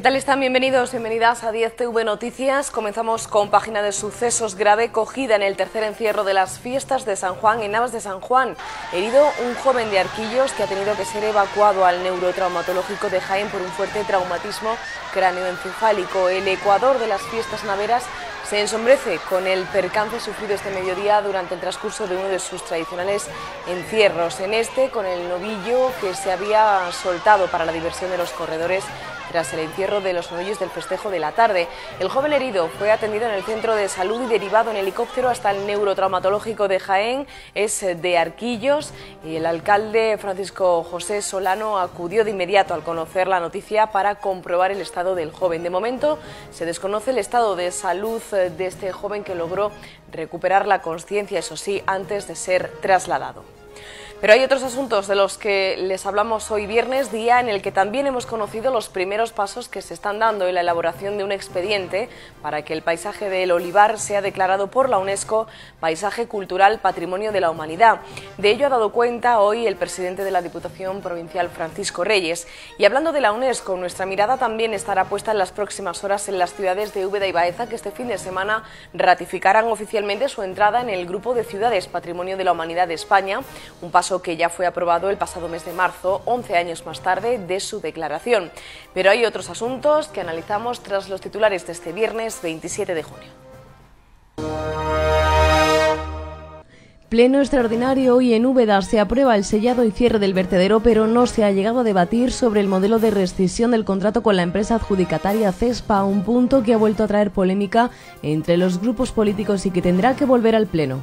¿Qué tal están? Bienvenidos, bienvenidas a 10TV Noticias. Comenzamos con página de sucesos grave cogida en el tercer encierro de las fiestas de San Juan en Navas de San Juan. Herido un joven de Arquillos que ha tenido que ser evacuado al neurotraumatológico de Jaén por un fuerte traumatismo cráneoencefálico. El Ecuador de las fiestas naveras se ensombrece con el percance sufrido este mediodía durante el transcurso de uno de sus tradicionales encierros. En este, con el novillo que se había soltado para la diversión de los corredores tras el encierro de los novillos del festejo de la tarde. El joven herido fue atendido en el centro de salud y derivado en helicóptero hasta el neurotraumatológico de Jaén, es eh, de Arquillos, y el alcalde Francisco José Solano acudió de inmediato al conocer la noticia para comprobar el estado del joven. De momento se desconoce el estado de salud eh, de este joven que logró recuperar la conciencia, eso sí, antes de ser trasladado. Pero hay otros asuntos de los que les hablamos hoy viernes, día en el que también hemos conocido los primeros pasos que se están dando en la elaboración de un expediente para que el paisaje del olivar sea declarado por la UNESCO Paisaje Cultural Patrimonio de la Humanidad. De ello ha dado cuenta hoy el presidente de la Diputación Provincial, Francisco Reyes. Y hablando de la UNESCO, nuestra mirada también estará puesta en las próximas horas en las ciudades de Úbeda y Baeza, que este fin de semana ratificarán oficialmente su entrada en el Grupo de Ciudades Patrimonio de la Humanidad de España, un paso que ya fue aprobado el pasado mes de marzo, 11 años más tarde de su declaración. Pero hay otros asuntos que analizamos tras los titulares de este viernes 27 de junio. Pleno extraordinario hoy en Úbeda se aprueba el sellado y cierre del vertedero, pero no se ha llegado a debatir sobre el modelo de rescisión del contrato con la empresa adjudicataria CESPA, un punto que ha vuelto a traer polémica entre los grupos políticos y que tendrá que volver al Pleno.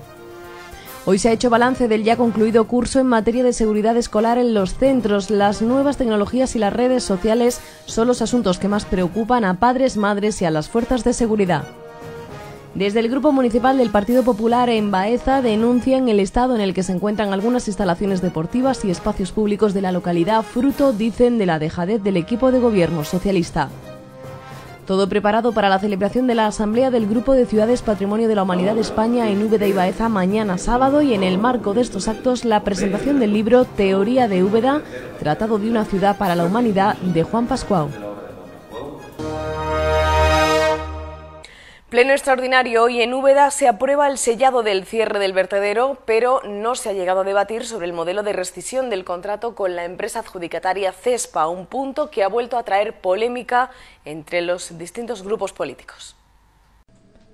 Hoy se ha hecho balance del ya concluido curso en materia de seguridad escolar en los centros. Las nuevas tecnologías y las redes sociales son los asuntos que más preocupan a padres, madres y a las fuerzas de seguridad. Desde el Grupo Municipal del Partido Popular en Baeza denuncian el estado en el que se encuentran algunas instalaciones deportivas y espacios públicos de la localidad, fruto, dicen, de la dejadez del equipo de gobierno socialista. Todo preparado para la celebración de la Asamblea del Grupo de Ciudades Patrimonio de la Humanidad España en Úbeda y Baeza mañana sábado y en el marco de estos actos la presentación del libro Teoría de Úbeda, Tratado de una ciudad para la humanidad de Juan Pascual. Pleno extraordinario hoy en Úbeda se aprueba el sellado del cierre del vertedero, pero no se ha llegado a debatir sobre el modelo de rescisión del contrato con la empresa adjudicataria CESPA, un punto que ha vuelto a traer polémica entre los distintos grupos políticos.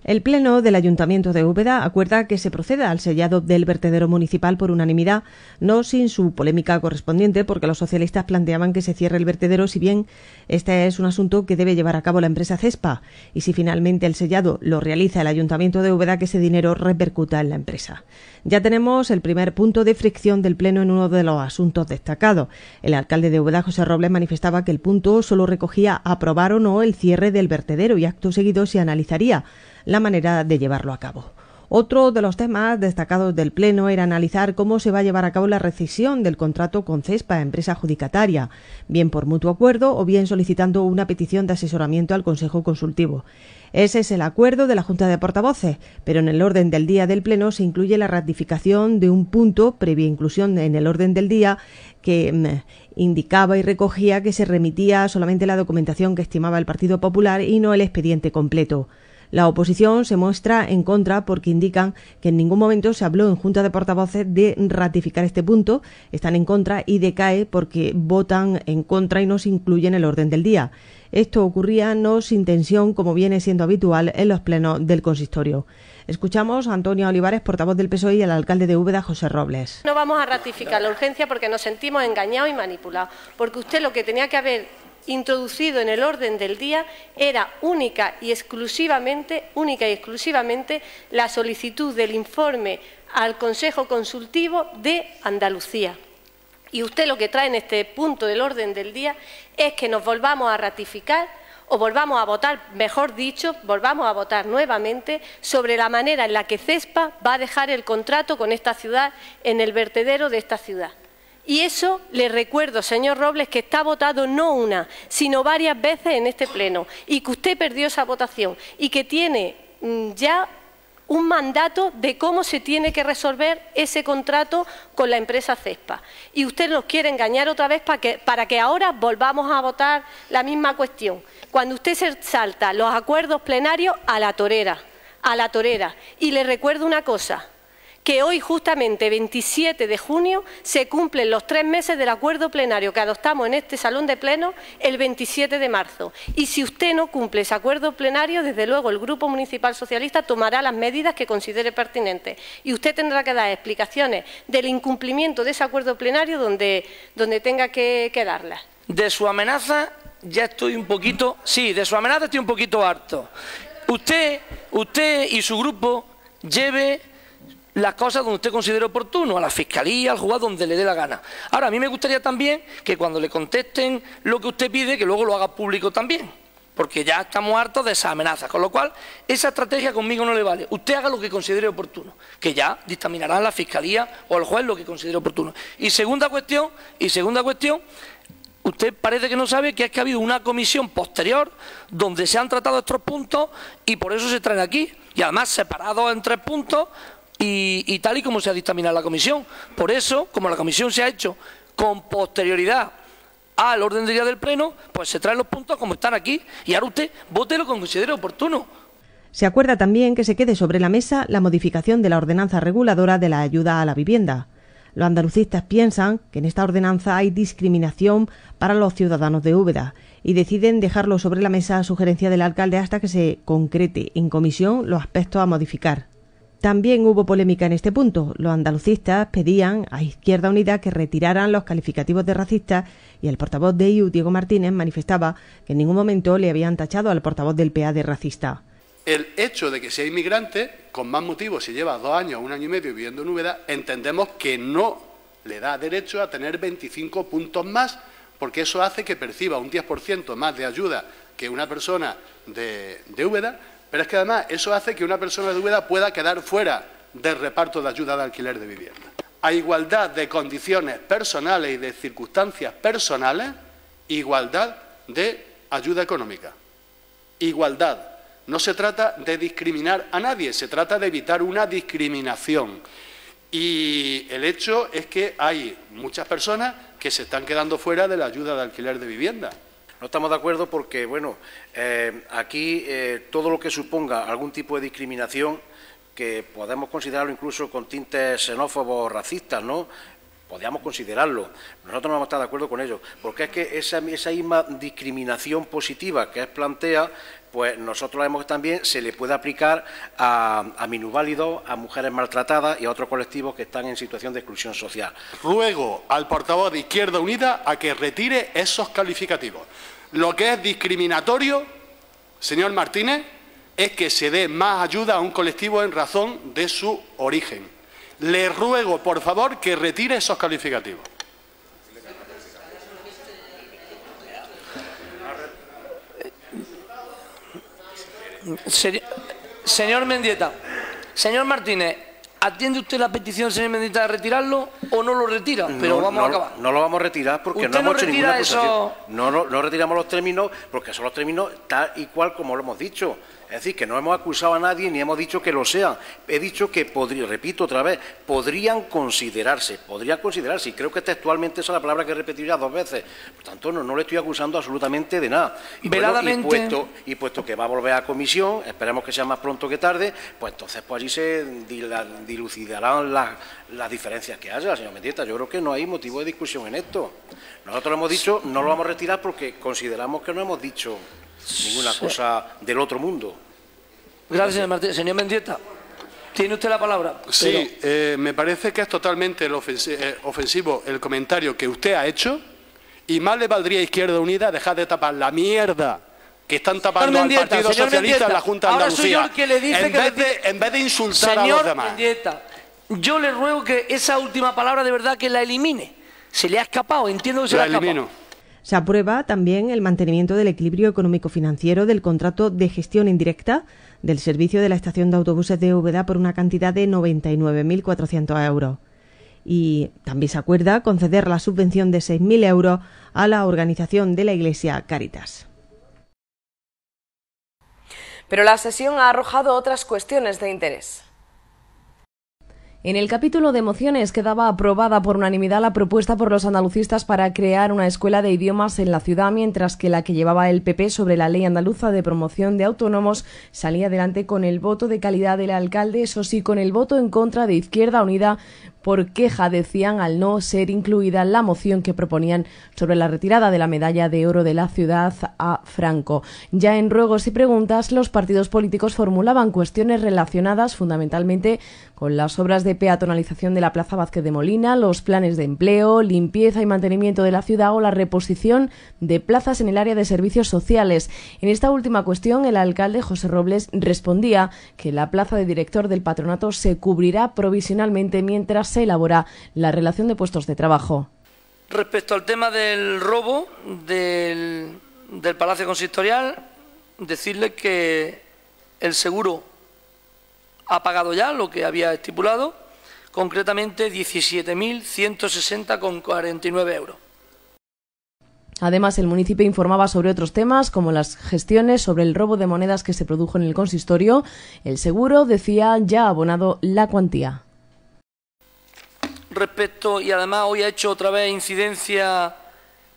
El Pleno del Ayuntamiento de Úbeda acuerda que se proceda al sellado del vertedero municipal por unanimidad, no sin su polémica correspondiente, porque los socialistas planteaban que se cierre el vertedero, si bien este es un asunto que debe llevar a cabo la empresa CESPA, y si finalmente el sellado lo realiza el Ayuntamiento de Úbeda, que ese dinero repercuta en la empresa. Ya tenemos el primer punto de fricción del Pleno en uno de los asuntos destacados. El alcalde de Úbeda, José Robles, manifestaba que el punto solo recogía aprobar o no el cierre del vertedero y acto seguido se analizaría la manera de llevarlo a cabo. Otro de los temas destacados del Pleno era analizar cómo se va a llevar a cabo la rescisión del contrato con CESPA, empresa adjudicataria, bien por mutuo acuerdo o bien solicitando una petición de asesoramiento al Consejo Consultivo. Ese es el acuerdo de la Junta de Portavoces, pero en el orden del día del Pleno se incluye la ratificación de un punto, previa inclusión en el orden del día, que mm, indicaba y recogía que se remitía solamente la documentación que estimaba el Partido Popular y no el expediente completo. La oposición se muestra en contra porque indican que en ningún momento se habló en Junta de Portavoces de ratificar este punto, están en contra y decae porque votan en contra y no se incluyen en el orden del día. Esto ocurría no sin tensión, como viene siendo habitual en los plenos del consistorio. Escuchamos a Antonio Olivares, portavoz del PSOE, y al alcalde de Úbeda, José Robles. No vamos a ratificar la urgencia porque nos sentimos engañados y manipulados, porque usted lo que tenía que haber introducido en el orden del día era única y exclusivamente, única y exclusivamente la solicitud del informe al Consejo Consultivo de Andalucía. Y usted lo que trae en este punto del orden del día es que nos volvamos a ratificar o volvamos a votar, mejor dicho, volvamos a votar nuevamente sobre la manera en la que CESPA va a dejar el contrato con esta ciudad en el vertedero de esta ciudad. Y eso le recuerdo, señor Robles, que está votado no una, sino varias veces en este Pleno, y que usted perdió esa votación, y que tiene mm, ya un mandato de cómo se tiene que resolver ese contrato con la empresa CESPA. Y usted nos quiere engañar otra vez para que, ahora volvamos a votar la misma cuestión. Cuando usted salta los acuerdos plenarios a la torera, a la torera. Y le recuerdo una cosa, que hoy justamente 27 de junio se cumplen los tres meses del acuerdo plenario que adoptamos en este salón de pleno el 27 de marzo. Y si usted no cumple ese acuerdo plenario, desde luego el Grupo Municipal Socialista tomará las medidas que considere pertinentes. Y usted tendrá que dar explicaciones del incumplimiento de ese acuerdo plenario donde, tenga que, que darlas. De su amenaza ya estoy un poquito... Sí, de su amenaza estoy un poquito harto. Usted, usted y su grupo lleve las cosas donde usted considere oportuno, a la fiscalía, al juez, donde le dé la gana. Ahora, a mí me gustaría también que cuando le contesten lo que usted pide, que luego lo haga público también, porque ya estamos hartos de esas amenazas. Con lo cual, esa estrategia conmigo no le vale. Usted haga lo que considere oportuno, que ya dictaminará la fiscalía o el juez lo que considere oportuno. Y segunda cuestión, y segunda cuestión, Usted parece que no sabe que es que ha habido una comisión posterior donde se han tratado estos puntos y por eso se traen aquí. Y además separados en tres puntos y, tal y como se ha dictaminado la comisión. Por eso, como la comisión se ha hecho con posterioridad al orden del día del Pleno, pues se traen los puntos como están aquí y ahora usted vote lo que considere oportuno. Se acuerda también que se quede sobre la mesa la modificación de la ordenanza reguladora de la ayuda a la vivienda. Los andalucistas piensan que en esta ordenanza hay discriminación para los ciudadanos de Úbeda y deciden dejarlo sobre la mesa a sugerencia del alcalde hasta que se concrete en comisión los aspectos a modificar. También hubo polémica en este punto. Los andalucistas pedían a Izquierda Unida que retiraran los calificativos de racista y el portavoz de IU, Diego Martínez, manifestaba que en ningún momento le habían tachado al portavoz del PA de racista. El hecho de que sea inmigrante, con más motivos, si lleva dos años, o un año y medio viviendo en Úbeda, entendemos que no le da derecho a tener 25 puntos más, porque eso hace que perciba un 10% más de ayuda que una persona de, de pero es que además eso hace que una persona de duda pueda quedar fuera del reparto de ayuda de alquiler de vivienda. A igualdad de condiciones personales y de circunstancias personales, igualdad de ayuda económica. Igualdad. No se trata de discriminar a nadie, se trata de evitar una discriminación. Y el hecho es que hay muchas personas que se están quedando fuera de la ayuda de alquiler de vivienda. No estamos de acuerdo porque, bueno, eh, aquí eh, todo lo que suponga algún tipo de discriminación, que podemos considerarlo incluso con tintes xenófobos o racistas, ¿no? podíamos considerarlo. Nosotros no vamos a estar de acuerdo con ello, porque es que esa, misma discriminación positiva que plantea pues nosotros vemos que también se le puede aplicar a, a a mujeres maltratadas y a otros colectivos que están en situación de exclusión social. Ruego al portavoz de Izquierda Unida a que retire esos calificativos. Lo que es discriminatorio, señor Martínez, es que se dé más ayuda a un colectivo en razón de su origen. Le ruego, por favor, que retire esos calificativos. Señor, Mendieta, señor Martínez, ¿Atiende usted la petición, señor Mendieta, de retirarlo o no lo retira? Pero no, vamos a No lo vamos a retirar porque no hemos hecho No, no, no retiramos los términos porque son los términos tal y cual como lo hemos dicho. Es decir, que no hemos acusado a nadie ni hemos dicho que lo sea. He dicho que, podría, repito otra vez, podrían considerarse, podrían considerarse, y creo que textualmente esa es la palabra que he repetido ya dos veces. Por tanto, no, le estoy acusando absolutamente de nada. Y, puesto, que va a volver a comisión, esperemos que sea más pronto que tarde, pues entonces pues allí se dilucidarán las, diferencias que haya, señor Mendieta. Yo creo que no hay motivo de discusión en esto. Nosotros lo hemos dicho, no lo vamos a retirar porque consideramos que no hemos dicho ninguna cosa del otro mundo. Gracias, señor Martínez. Mendieta, tiene usted la palabra. Sí, eh, me parece que es totalmente el eh, ofensivo, el comentario que usted ha hecho y más le valdría a Izquierda Unida dejar de tapar la mierda que están tapando Mendieta, al Partido Socialista Mendieta, en la Junta de Andalucía. Ahora soy yo el que le dice en, que vez de, en vez de insultar señor a los demás. Mendieta, yo le ruego que esa última palabra de verdad que la elimine. Se le ha escapado, entiendo que se la ha escapado. Se aprueba también el mantenimiento del equilibrio económico-financiero del contrato de gestión indirecta del servicio de la estación de autobuses de Úbeda por una cantidad de 99.400 euros. Y también se acuerda conceder la subvención de 6.000 euros a la organización de la Iglesia Caritas. Pero la sesión ha arrojado otras cuestiones de interés. En el capítulo de emociones quedaba aprobada por unanimidad la propuesta por los andalucistas para crear una escuela de idiomas en la ciudad, mientras que la que llevaba el PP sobre la ley andaluza de promoción de autónomos salía adelante con el voto de calidad del alcalde, eso sí, con el voto en contra de Izquierda Unida, por queja, decían, al no ser incluida la moción que proponían sobre la retirada de la medalla de oro de la ciudad a Franco. Ya en ruegos y preguntas, los partidos políticos formulaban cuestiones relacionadas fundamentalmente con las obras de peatonalización de la Plaza Vázquez de Molina, los planes de empleo, limpieza y mantenimiento de la ciudad o la reposición de plazas en el área de servicios sociales. En esta última cuestión, el alcalde José Robles respondía que la plaza de director del patronato se cubrirá provisionalmente mientras se elabora la relación de puestos de trabajo. Respecto al tema del robo del, Palacio Consistorial, decirle que el seguro ha pagado ya lo que había estipulado, concretamente 17.160,49 euros. Además, el municipio informaba sobre otros temas, como las gestiones sobre el robo de monedas que se produjo en el consistorio. El seguro decía ya abonado la cuantía respecto y además hoy ha hecho otra vez incidencia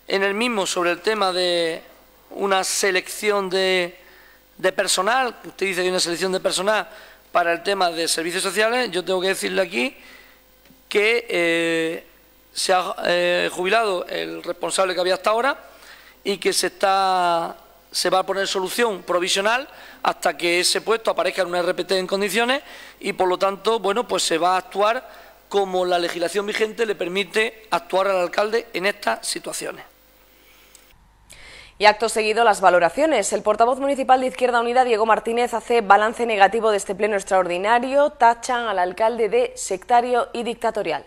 en el mismo sobre el tema de una selección de, de personal, usted dice que hay una selección de personal para el tema de servicios sociales, yo tengo que decirle aquí que eh, se ha eh, jubilado el responsable que había hasta ahora y que se está se va a poner solución provisional hasta que ese puesto aparezca en una RPT en condiciones y por lo tanto, bueno, pues se va a actuar como la legislación vigente le permite actuar al alcalde en estas situaciones. Y acto seguido las valoraciones. El portavoz municipal de Izquierda Unida, Diego Martínez, hace balance negativo de este pleno extraordinario, tachan al alcalde de sectario y dictatorial.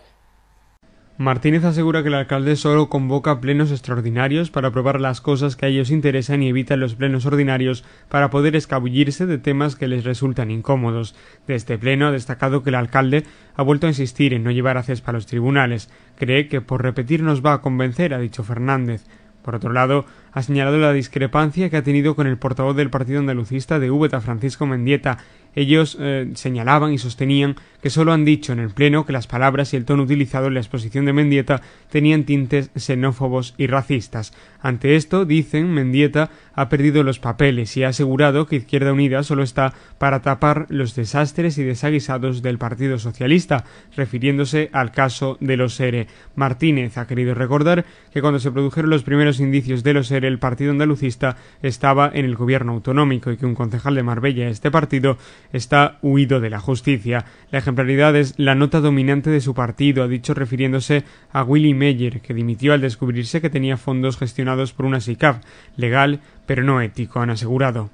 Martínez asegura que el alcalde solo convoca plenos extraordinarios para aprobar las cosas que a ellos interesan y evita los plenos ordinarios para poder escabullirse de temas que les resultan incómodos. De este pleno ha destacado que el alcalde ha vuelto a insistir en no llevar a Cespa a los tribunales. Cree que por repetir nos va a convencer, ha dicho Fernández. Por otro lado, ha señalado la discrepancia que ha tenido con el portavoz del Partido Andalucista de Úbeta, Francisco Mendieta. Ellos eh, señalaban y sostenían que solo han dicho en el Pleno que las palabras y el tono utilizado en la exposición de Mendieta tenían tintes xenófobos y racistas. Ante esto, dicen, Mendieta ha perdido los papeles y ha asegurado que Izquierda Unida solo está para tapar los desastres y desaguisados del Partido Socialista, refiriéndose al caso de los ERE. Martínez ha querido recordar que cuando se produjeron los primeros indicios de los el partido andalucista estaba en el gobierno autonómico y que un concejal de Marbella, este partido, está huido de la justicia. La ejemplaridad es la nota dominante de su partido, ha dicho refiriéndose a Willy Meyer, que dimitió al descubrirse que tenía fondos gestionados por una SICAV, legal pero no ético, han asegurado.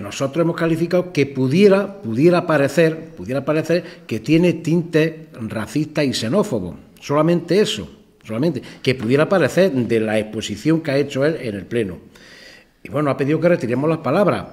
Nosotros hemos calificado que pudiera, pudiera parecer, pudiera parecer que tiene tinte racista y xenófobo. Solamente eso que pudiera parecer de la exposición que ha hecho él en el Pleno. Y bueno, ha pedido que retiremos las palabras,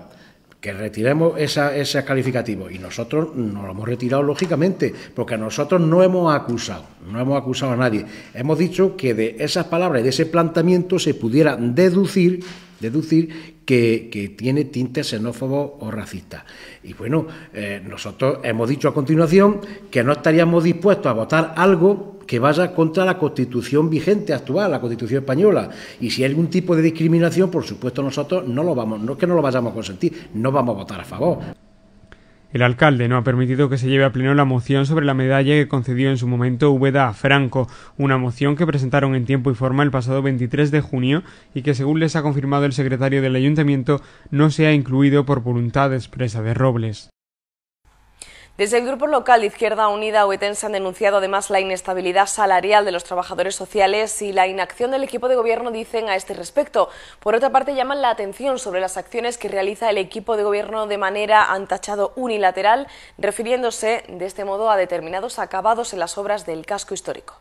que retiremos esa, ese calificativo. Y nosotros nos lo hemos retirado, lógicamente, porque a nosotros no hemos acusado, no hemos acusado a nadie. Hemos dicho que de esas palabras y de ese planteamiento se pudiera deducir deducir que, tiene tintes xenófobos o racistas. Y bueno, eh, nosotros hemos dicho a continuación que no estaríamos dispuestos a votar algo que vaya contra la constitución vigente actual, la constitución española. Y si hay algún tipo de discriminación, por supuesto nosotros no lo vamos, no es que no lo vayamos a consentir, no vamos a votar a favor. El alcalde no ha permitido que se lleve a pleno la moción sobre la medalla que concedió en su momento Ubeda a Franco, una moción que presentaron en tiempo y forma el pasado 23 de junio y que, según les ha confirmado el secretario del ayuntamiento, no se ha incluido por voluntad expresa de Robles. Desde el grupo local Izquierda Unida se han denunciado además la inestabilidad salarial de los trabajadores sociales y la inacción del equipo de gobierno, dicen a este respecto. Por otra parte, llaman la atención sobre las acciones que realiza el equipo de gobierno de manera antachado unilateral, refiriéndose de este modo a determinados acabados en las obras del casco histórico.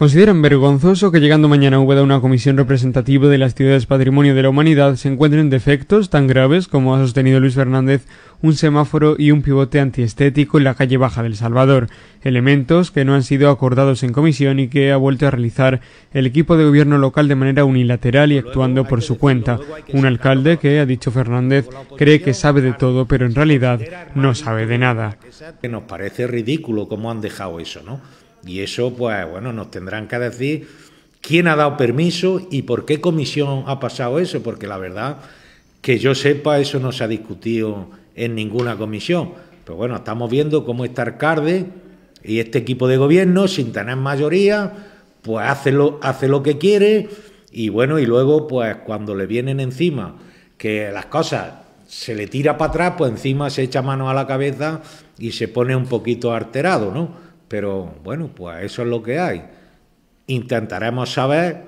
Consideran vergonzoso que llegando mañana a Úbeda una comisión representativa de las ciudades patrimonio de la humanidad se encuentren defectos tan graves como ha sostenido Luis Fernández un semáforo y un pivote antiestético en la calle Baja del Salvador, elementos que no han sido acordados en comisión y que ha vuelto a realizar el equipo de gobierno local de manera unilateral y actuando por su cuenta. Un alcalde que, ha dicho Fernández, cree que sabe de todo, pero en realidad no sabe de nada. Que nos parece ridículo cómo han dejado eso, ¿no? Y eso, pues bueno, nos tendrán que decir quién ha dado permiso y por qué comisión ha pasado eso, porque la verdad que yo sepa eso no se ha discutido en ninguna comisión. Pero bueno, estamos viendo cómo está alcalde y este equipo de gobierno, sin tener mayoría, pues hace lo, hace lo que quiere y bueno, y luego pues cuando le vienen encima que las cosas se le tira para atrás, pues encima se echa mano a la cabeza y se pone un poquito alterado, ¿no? Pero bueno, pues eso es lo que hay. Intentaremos saber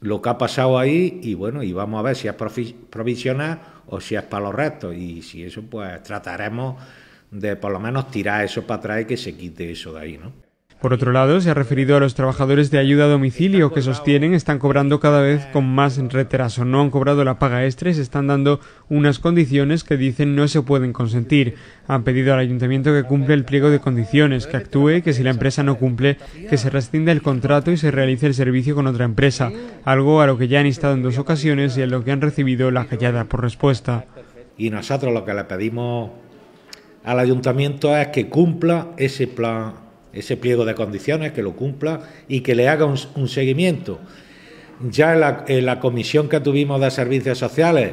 lo que ha pasado ahí y bueno, y vamos a ver si es provisional o si es para los restos. Y si eso, pues trataremos de por lo menos tirar eso para atrás y que se quite eso de ahí, ¿no? Por otro lado, se ha referido a los trabajadores de ayuda a domicilio que sostienen están cobrando cada vez con más retraso. No han cobrado la paga extra y se están dando unas condiciones que dicen no se pueden consentir. Han pedido al ayuntamiento que cumpla el pliego de condiciones, que actúe, que si la empresa no cumple, que se rescinda el contrato y se realice el servicio con otra empresa. Algo a lo que ya han instado en dos ocasiones y a lo que han recibido la callada por respuesta. Y nosotros lo que le pedimos al ayuntamiento es que cumpla ese plan ese pliego de condiciones, que lo cumpla y que le haga un, seguimiento. Ya en la, comisión que tuvimos de servicios sociales,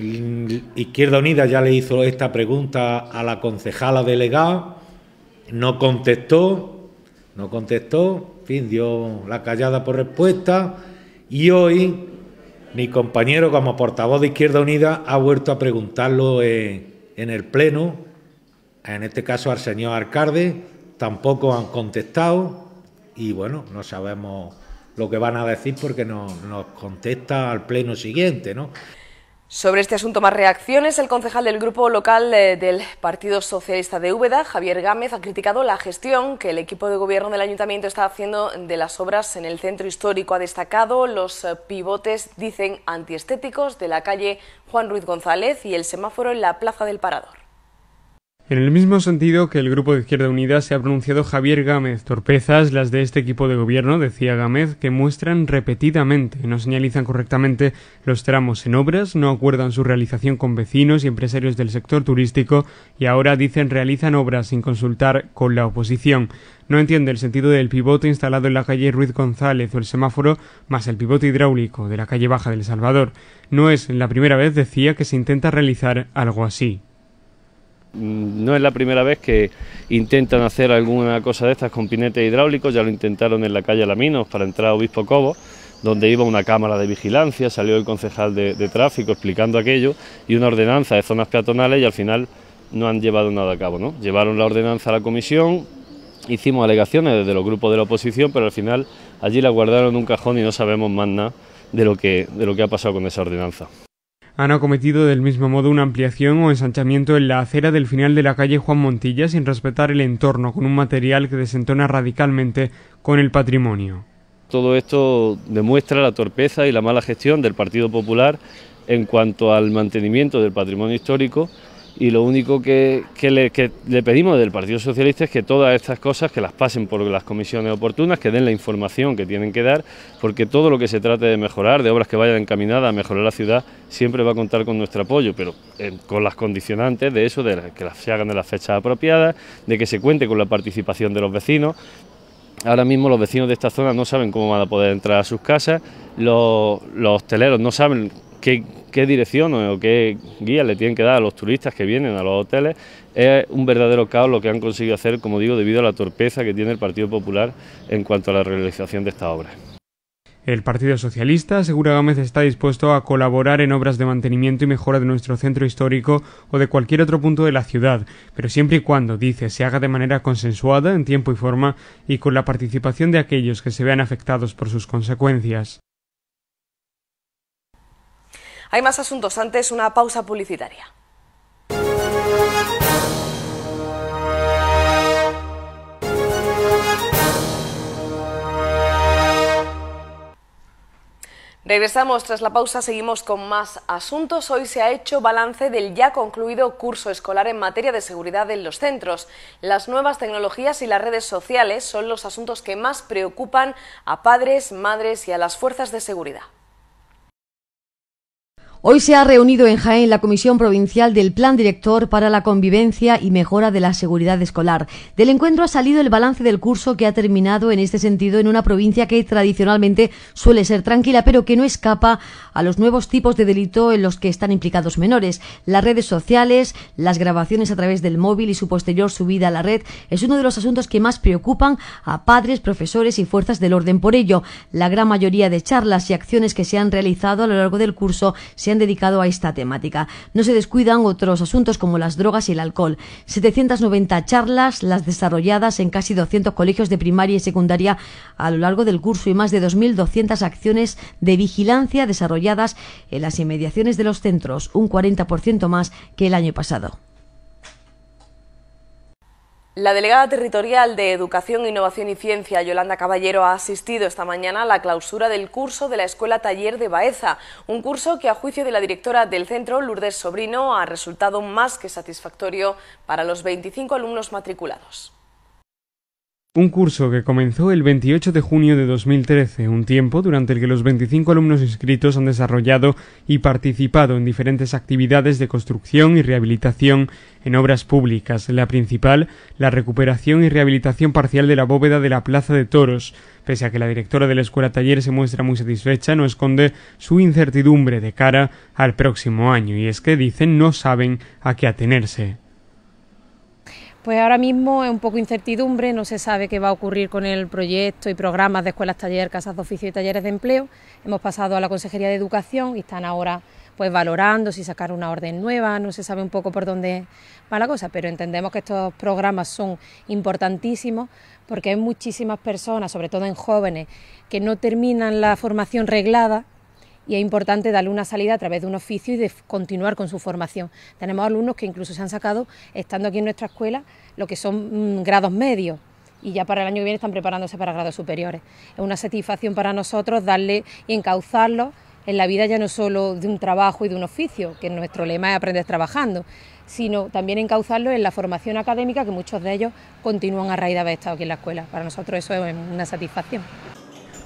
mm, Izquierda Unida ya le hizo esta pregunta a la concejala delegada, no contestó, no contestó, en fin, dio la callada por respuesta y hoy mi compañero como portavoz de Izquierda Unida ha vuelto a preguntarlo en, eh, en el Pleno, en este caso al señor alcalde, tampoco han contestado y bueno, no sabemos lo que van a decir porque no nos contesta al pleno siguiente, ¿no? Sobre este asunto más reacciones, el concejal del grupo local eh, del Partido Socialista de Úbeda, Javier Gámez, ha criticado la gestión que el equipo de gobierno del ayuntamiento está haciendo de las obras en el centro histórico. Ha destacado los eh, pivotes, dicen, antiestéticos de la calle Juan Ruiz González y el semáforo en la Plaza del Parador. En el mismo sentido que el Grupo de Izquierda Unida se ha pronunciado Javier Gámez. Torpezas las de este equipo de gobierno, decía Gámez, que muestran repetidamente, no señalizan correctamente los tramos en obras, no acuerdan su realización con vecinos y empresarios del sector turístico y ahora dicen realizan obras sin consultar con la oposición. No entiende el sentido del pivote instalado en la calle Ruiz González o el semáforo más el pivote hidráulico de la calle Baja del Salvador. No es la primera vez, decía, que se intenta realizar algo así. Mm, no es la primera vez que intentan hacer alguna cosa de estas con pinetes hidráulicos, ya lo intentaron en la calle Laminos para entrar a Obispo Cobo, donde iba una cámara de vigilancia, salió el concejal de, tráfico explicando aquello y una ordenanza de zonas peatonales y al final no han llevado nada a cabo. ¿no? Llevaron la ordenanza a la comisión, hicimos alegaciones desde los grupos de la oposición, pero al final allí la guardaron en un cajón y no sabemos más nada de lo que ha pasado con esa ordenanza han acometido del mismo modo una ampliación o ensanchamiento en la acera del final de la calle Juan Montilla sin respetar el entorno con un material que desentona radicalmente con el patrimonio. Todo esto demuestra la torpeza y la mala gestión del Partido Popular en cuanto al mantenimiento del patrimonio histórico y lo único que, le, pedimos del Partido Socialista es que todas estas cosas que las pasen por las comisiones oportunas, que den la información que tienen que dar, porque todo lo que se trate de mejorar, de obras que vayan encaminadas a mejorar la ciudad, siempre va a contar con nuestro apoyo, pero eh, con las condicionantes de eso, de que las, se hagan de las fechas apropiadas, de que se cuente con la participación de los vecinos, Ahora mismo los vecinos de esta zona no saben cómo van a poder entrar a sus casas, los, los hosteleros no saben qué, dirección o qué guía le tienen que dar a los turistas que vienen a los hoteles. Es un verdadero caos lo que han conseguido hacer, como digo, debido a la torpeza que tiene el Partido Popular en cuanto a la realización de esta obra. El Partido Socialista asegura Gómez está dispuesto a colaborar en obras de mantenimiento y mejora de nuestro centro histórico o de cualquier otro punto de la ciudad, pero siempre y cuando, dice, se haga de manera consensuada, en tiempo y forma, y con la participación de aquellos que se vean afectados por sus consecuencias. Hay más asuntos antes, una pausa publicitaria. Regresamos tras la pausa, seguimos con más asuntos. Hoy se ha hecho balance del ya concluido curso escolar en materia de seguridad en los centros. Las nuevas tecnologías y las redes sociales son los asuntos que más preocupan a padres, madres y a las fuerzas de seguridad. Hoy se ha reunido en Jaén la Comisión Provincial del Plan Director para la Convivencia y Mejora de la Seguridad Escolar. Del encuentro ha salido el balance del curso que ha terminado en este sentido en una provincia que tradicionalmente suele ser tranquila, pero que no escapa a los nuevos tipos de delito en los que están implicados menores. Las redes sociales, las grabaciones a través del móvil y su posterior subida a la red es uno de los asuntos que más preocupan a padres, profesores y fuerzas del orden. Por ello, la gran mayoría de charlas y acciones que se han realizado a lo largo del curso se han dedicado a esta temática. No se descuidan otros asuntos como las drogas y el alcohol. 790 charlas, las desarrolladas en casi 200 colegios de primaria y secundaria a lo largo del curso y más de 2.200 acciones de vigilancia desarrolladas en las inmediaciones de los centros, un 40% más que el año pasado. La delegada territorial de Educación, Innovación y Ciencia, Yolanda Caballero, ha asistido esta mañana a la clausura del curso de la Escuela Taller de Baeza, un curso que a juicio de la directora del centro, Lourdes Sobrino, ha resultado más que satisfactorio para los 25 alumnos matriculados. Un curso que comenzó el 28 de junio de 2013, un tiempo durante el que los 25 alumnos inscritos han desarrollado y participado en diferentes actividades de construcción y rehabilitación en obras públicas, la principal, la recuperación y rehabilitación parcial de la bóveda de la Plaza de Toros. Pese a que la directora de la Escuela Taller se muestra muy satisfecha, no esconde su incertidumbre de cara al próximo año, y es que dicen no saben a qué atenerse. Pues ahora mismo es un poco incertidumbre, no se sabe qué va a ocurrir con el proyecto y programas de escuelas, taller, casas de oficio y talleres de empleo. Hemos pasado a la Consejería de Educación y están ahora pues valorando si sacar una orden nueva, no se sabe un poco por dónde va la cosa, pero entendemos que estos programas son importantísimos porque hay muchísimas personas, sobre todo en jóvenes, que no terminan la formación reglada y es importante darle una salida a través de un oficio y de continuar con su formación. Tenemos alumnos que incluso se han sacado, estando aquí en nuestra escuela, lo que son mm, grados medios y ya para el año que viene están preparándose para grados superiores. Es una satisfacción para nosotros darle y encauzarlo en la vida ya no solo de un trabajo y de un oficio, que nuestro lema es aprender trabajando, sino también encauzarlo en la formación académica que muchos de ellos continúan a raíz de haber estado aquí en la escuela. Para nosotros eso es una satisfacción.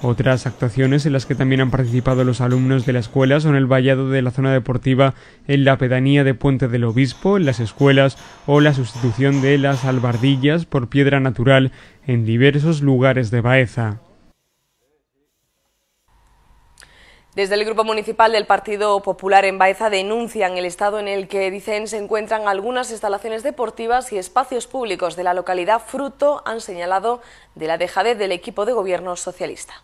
Otras actuaciones en las que también han participado los alumnos de la escuela son el vallado de la zona deportiva en la pedanía de Puente del Obispo, en las escuelas o la sustitución de las albardillas por piedra natural en diversos lugares de Baeza. Desde el Grupo Municipal del Partido Popular en Baeza denuncian el estado en el que, dicen, se encuentran algunas instalaciones deportivas y espacios públicos de la localidad fruto, han señalado, de la dejadez del equipo de gobierno socialista.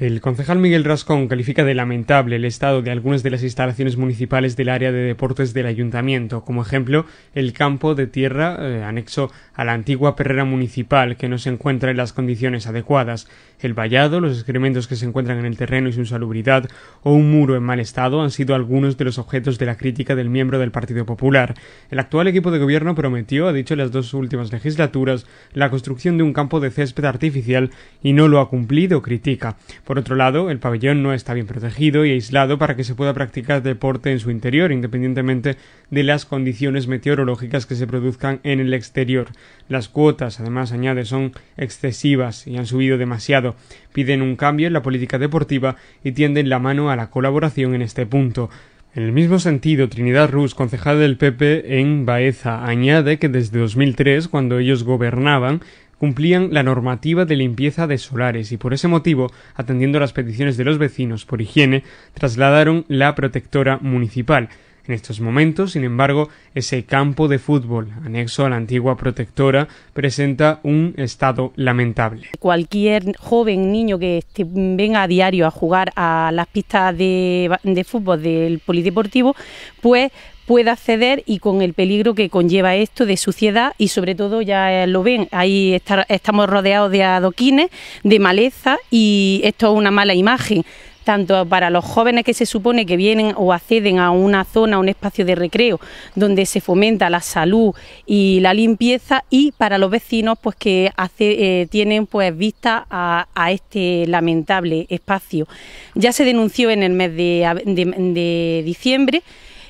El concejal Miguel Rascón califica de lamentable el estado de algunas de las instalaciones municipales del área de deportes del ayuntamiento, como ejemplo el campo de tierra eh, anexo a la antigua perrera municipal que no se encuentra en las condiciones adecuadas, el vallado, los excrementos que se encuentran en el terreno y su insalubridad o un muro en mal estado han sido algunos de los objetos de la crítica del miembro del Partido Popular. El actual equipo de gobierno prometió, ha dicho en las dos últimas legislaturas, la construcción de un campo de césped artificial y no lo ha cumplido, critica. Por otro lado, el pabellón no está bien protegido y aislado para que se pueda practicar deporte en su interior, independientemente de las condiciones meteorológicas que se produzcan en el exterior. Las cuotas, además, añade, son excesivas y han subido demasiado. Piden un cambio en la política deportiva y tienden la mano a la colaboración en este punto. En el mismo sentido, Trinidad Rus, concejal del PP en Baeza, añade que desde 2003, cuando ellos gobernaban, cumplían la normativa de limpieza de solares y por ese motivo, atendiendo las peticiones de los vecinos por higiene, trasladaron la protectora municipal. En estos momentos, sin embargo, ese campo de fútbol, anexo a la antigua protectora, presenta un estado lamentable. Cualquier joven niño que este, venga a diario a jugar a las pistas de, de fútbol del polideportivo, pues pueda acceder y con el peligro que conlleva esto de suciedad y sobre todo ya eh, lo ven, ahí estamos rodeados de adoquines, de maleza y esto es una mala imagen tanto para los jóvenes que se supone que vienen o acceden a una zona, a un espacio de recreo donde se fomenta la salud y la limpieza y para los vecinos pues que eh, tienen pues vista a, este lamentable espacio. Ya se denunció en el mes de diciembre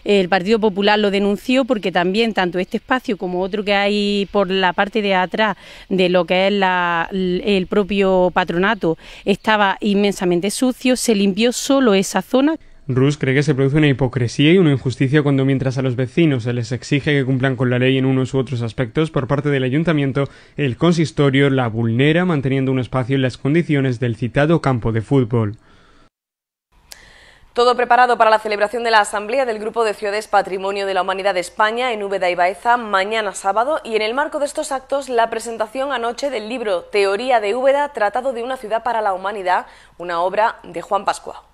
el Partido Popular lo denunció porque también tanto este espacio como otro que hay por la parte de atrás de lo que es el propio patronato estaba inmensamente sucio, se limpió solo esa zona. Rus cree que se produce una hipocresía y una injusticia cuando mientras a los vecinos se les exige que cumplan con la ley en unos u otros aspectos por parte del ayuntamiento, el consistorio la vulnera manteniendo un espacio en las condiciones del citado campo de fútbol. Todo preparado para la celebración de la Asamblea del Grupo de Ciudades Patrimonio de la Humanidad de España en Úbeda y Baeza mañana sábado y en el marco de estos actos la presentación anoche del libro Teoría de Úbeda, Tratado de una ciudad para la humanidad, una obra de Juan Pascua.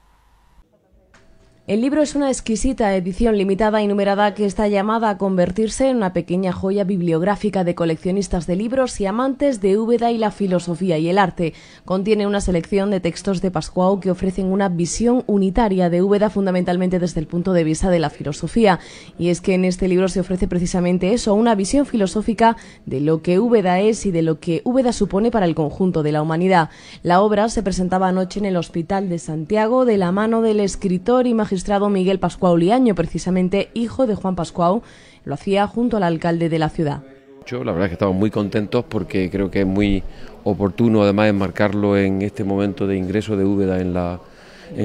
El libro es una exquisita edición limitada y numerada que está llamada a convertirse en una pequeña joya bibliográfica de coleccionistas de libros y amantes de Úbeda y la filosofía y el arte. Contiene una selección de textos de pascual que ofrecen una visión unitaria de Úbeda fundamentalmente desde el punto de vista de la filosofía. Y es que en este libro se ofrece precisamente eso, una visión filosófica de lo que Úbeda es y de lo que Úbeda supone para el conjunto de la humanidad. La obra se presentaba anoche en el Hospital de Santiago de la mano del escritor y magistrado magistrado Miguel Pascual Liaño, precisamente hijo de Juan pascual Lo hacía junto al alcalde de la ciudad. La verdad es que estamos muy contentos porque creo que es muy oportuno además enmarcarlo en este momento de ingreso de Úbeda en,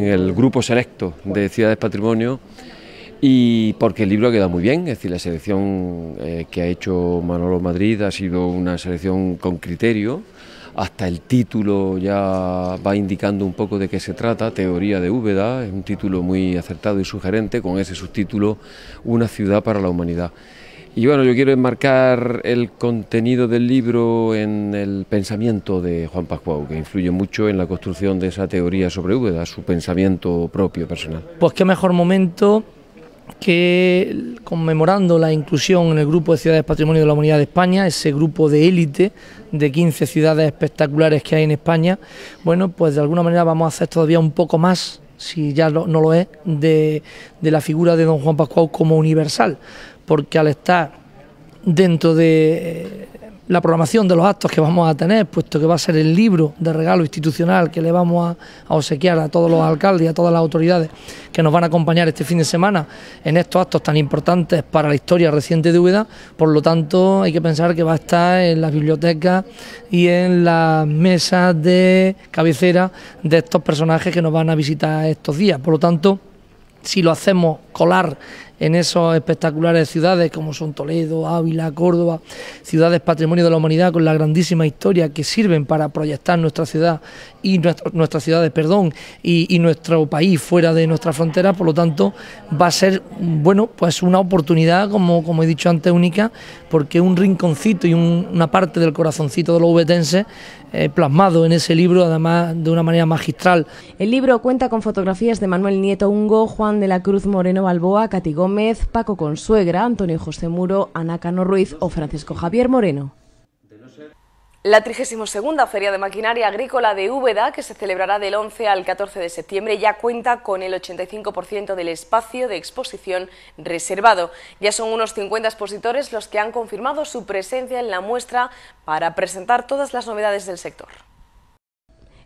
el grupo selecto de Ciudades Patrimonio y porque el libro ha quedado muy bien, es decir, la selección eh, que ha hecho Manolo Madrid ha sido una selección con criterio hasta el título ya va indicando un poco de qué se trata, Teoría de Úbeda, es un título muy acertado y sugerente, con ese subtítulo Una ciudad para la humanidad. Y bueno, yo quiero enmarcar el contenido del libro en el pensamiento de Juan Pascual que influye mucho en la construcción de esa teoría sobre Úbeda, su pensamiento propio, personal. Pues qué mejor momento que conmemorando la inclusión en el grupo de ciudades patrimonio de la Humanidad de España, ese grupo de élite de 15 ciudades espectaculares que hay en España, bueno, pues de alguna manera vamos a hacer todavía un poco más, si ya no, no lo es, de, de la figura de don Juan Pascual como universal, porque al estar dentro de la programación de los actos que vamos a tener, puesto que va a ser el libro de regalo institucional que le vamos a, obsequiar a todos los alcaldes y a todas las autoridades que nos van a acompañar este fin de semana en estos actos tan importantes para la historia reciente de Úbeda. Por lo tanto, hay que pensar que va a estar en las bibliotecas y en las mesas de cabecera de estos personajes que nos van a visitar estos días. Por lo tanto, si lo hacemos colar en esas espectaculares ciudades como son Toledo, Ávila, Córdoba, ciudades patrimonio de la humanidad con la grandísima historia que sirven para proyectar nuestra ciudad y nuestras ciudades, perdón, y, nuestro país fuera de nuestra frontera, por lo tanto va a ser, bueno, pues una oportunidad, como, como he dicho antes, única, porque un rinconcito y una parte del corazoncito de los uvetenses... Eh, plasmado en ese libro, además de una manera magistral. El libro cuenta con fotografías de Manuel Nieto Ungo, Juan de la Cruz Moreno Balboa, Catigón Paco Consuegra, Antonio José Muro, Ana Ruiz o Francisco Javier Moreno. La 32 Feria de Maquinaria Agrícola de Úbeda, que se celebrará del 11 al 14 de septiembre, ya cuenta con el 85% del espacio de exposición reservado. Ya son unos 50 expositores los que han confirmado su presencia en la muestra para presentar todas las novedades del sector.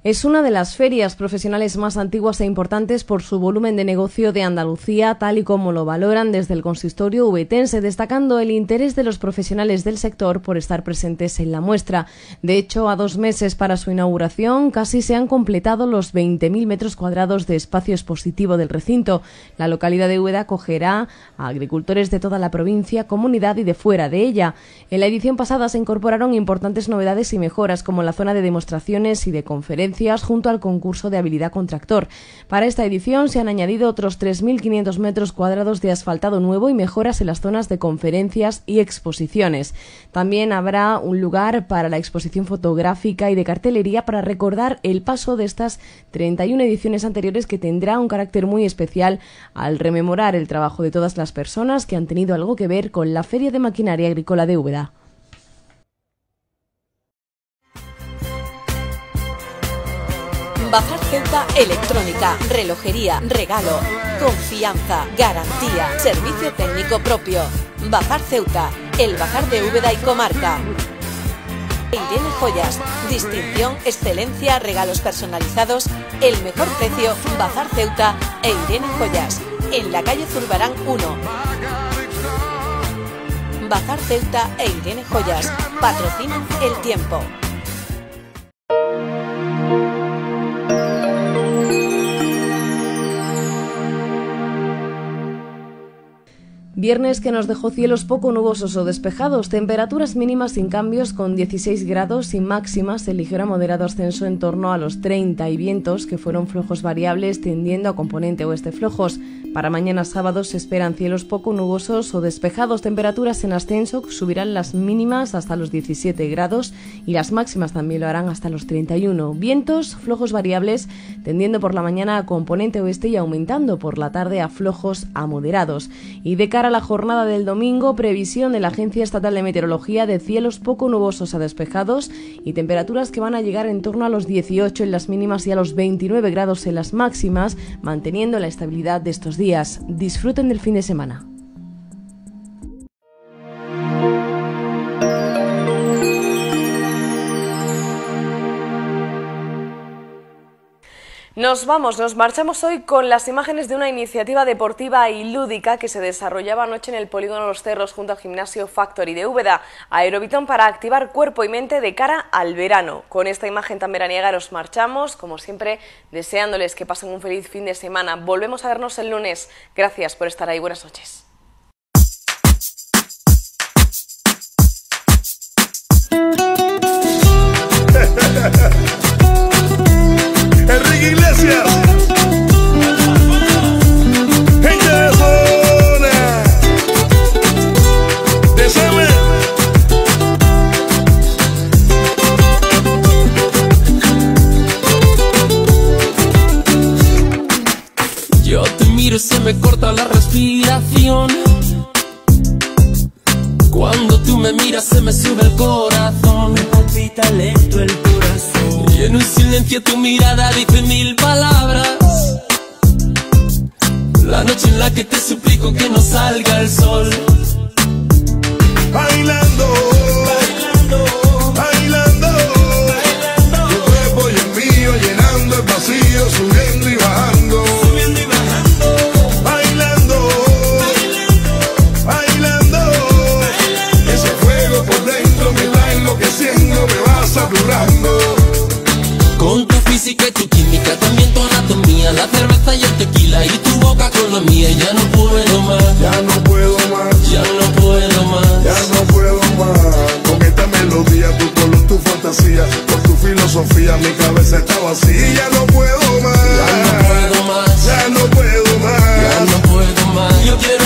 Es una de las ferias profesionales más antiguas e importantes por su volumen de negocio de Andalucía, tal y como lo valoran desde el consistorio huetense, destacando el interés de los profesionales del sector por estar presentes en la muestra. De hecho, a dos meses para su inauguración, casi se han completado los 20.000 metros cuadrados de espacio expositivo del recinto. La localidad de Ueda acogerá a agricultores de toda la provincia, comunidad y de fuera de ella. En la edición pasada se incorporaron importantes novedades y mejoras, como la zona de demostraciones y de conferencias junto al concurso de habilidad contractor. Para esta edición se han añadido otros 3.500 metros cuadrados de asfaltado nuevo y mejoras en las zonas de conferencias y exposiciones. También habrá un lugar para la exposición fotográfica y de cartelería para recordar el paso de estas 31 ediciones anteriores que tendrá un carácter muy especial al rememorar el trabajo de todas las personas que han tenido algo que ver con la Feria de Maquinaria Agrícola de Úbeda. Bajar Ceuta Electrónica, relojería, regalo, confianza, garantía, servicio técnico propio. Bajar Ceuta, el Bajar de Úbeda y Comarca. Irene Joyas, distinción, excelencia, regalos personalizados, el mejor precio, Bazar Ceuta e Irene Joyas, en la calle Zurbarán 1. Bazar Ceuta e Irene Joyas patrocinan el tiempo. Viernes que nos dejó cielos poco nubosos o despejados, temperaturas mínimas sin cambios con 16 grados y máximas el ligero a moderado ascenso en torno a los 30 y vientos que fueron flojos variables tendiendo a componente oeste flojos. Para mañana sábado se esperan cielos poco nubosos o despejados, temperaturas en ascenso subirán las mínimas hasta los 17 grados y las máximas también lo harán hasta los 31. Vientos flojos variables tendiendo por la mañana a componente oeste y aumentando por la tarde a flojos a moderados. Y de cara a la jornada del domingo, previsión de la Agencia Estatal de Meteorología de cielos poco nubosos a despejados y temperaturas que van a llegar en torno a los 18 en las mínimas y a los 29 grados en las máximas, manteniendo la estabilidad de estos días. Disfruten del fin de semana. Nos vamos, nos marchamos hoy con las imágenes de una iniciativa deportiva y lúdica que se desarrollaba anoche en el Polígono Los Cerros junto al gimnasio Factory de Úbeda, Aerobitón para activar cuerpo y mente de cara al verano. Con esta imagen tan veraniega nos marchamos, como siempre, deseándoles que pasen un feliz fin de semana. Volvemos a vernos el lunes. Gracias por estar ahí, buenas noches. Iglesias. Gente de Yo te miro y se me corta la respiración. Cuando tú me miras se me sube el corazón. Me palpita lento el corazón Lleno el silencio tu mirada dice mil palabras La noche en la que te suplico que no salga el sol también tu anatomía La cerveza y el tequila y tu boca con la mía Ya no puedo más Ya no puedo más Ya no puedo más Ya no puedo más Con esta melodía, tu color, tu fantasía Por tu filosofía mi cabeza está vacía Ya no puedo más Ya no puedo más Ya no puedo más Ya no puedo más Yo